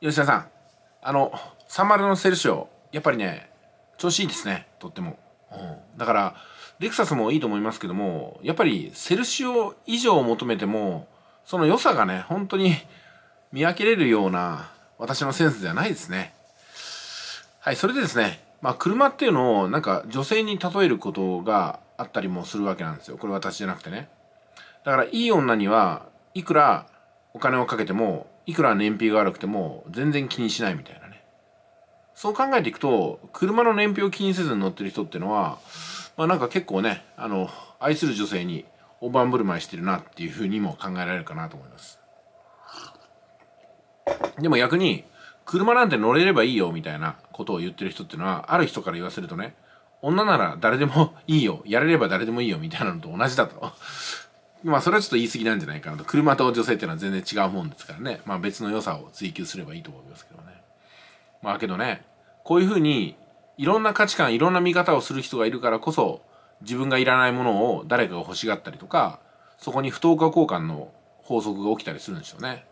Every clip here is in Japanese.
吉田さん、あの、サンマルのセルシオ、やっぱりね、調子いいですね、とっても。うん、だから、レクサスもいいと思いますけども、やっぱりセルシオ以上を求めても、その良さがね、本当に見分けれるような私のセンスではないですね。はい、それでですね、まあ車っていうのをなんか女性に例えることがあったりもするわけなんですよ。これ私じゃなくてね。だからいい女にはいくらお金をかけてもいくら燃費が悪くても全然気にしないみたいなねそう考えていくと車の燃費を気にせずに乗ってる人ってのはまあなんか結構ねあの愛する女性に大盤振る舞いしてるなっていうふうにも考えられるかなと思いますでも逆に車なんて乗れればいいよみたいなことを言ってる人っていうのはある人から言わせるとね女なら誰でもいいよやれれば誰でもいいよみたいなのと同じだとまあそれはちょっと言い過ぎなんじゃないかなと車と女性っていうのは全然違うもんですからねまあ別の良さを追求すればいいと思いますけどねまあけどねこういうふうにいろんな価値観いろんな見方をする人がいるからこそ自分がいらないものを誰かが欲しがったりとかそこに不等価交換の法則が起きたりするんでしょうね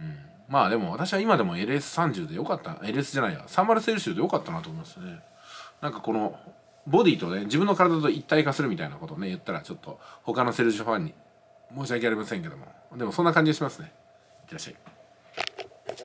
うんまあでも私は今でも LS30 でよかった LS じゃないや30セルシュでよかったなと思いますねなんかこのボディとね自分の体と一体化するみたいなことをね言ったらちょっと他のセルジュファンに申し訳ありませんけどもでもそんな感じがしますねいってらっしゃい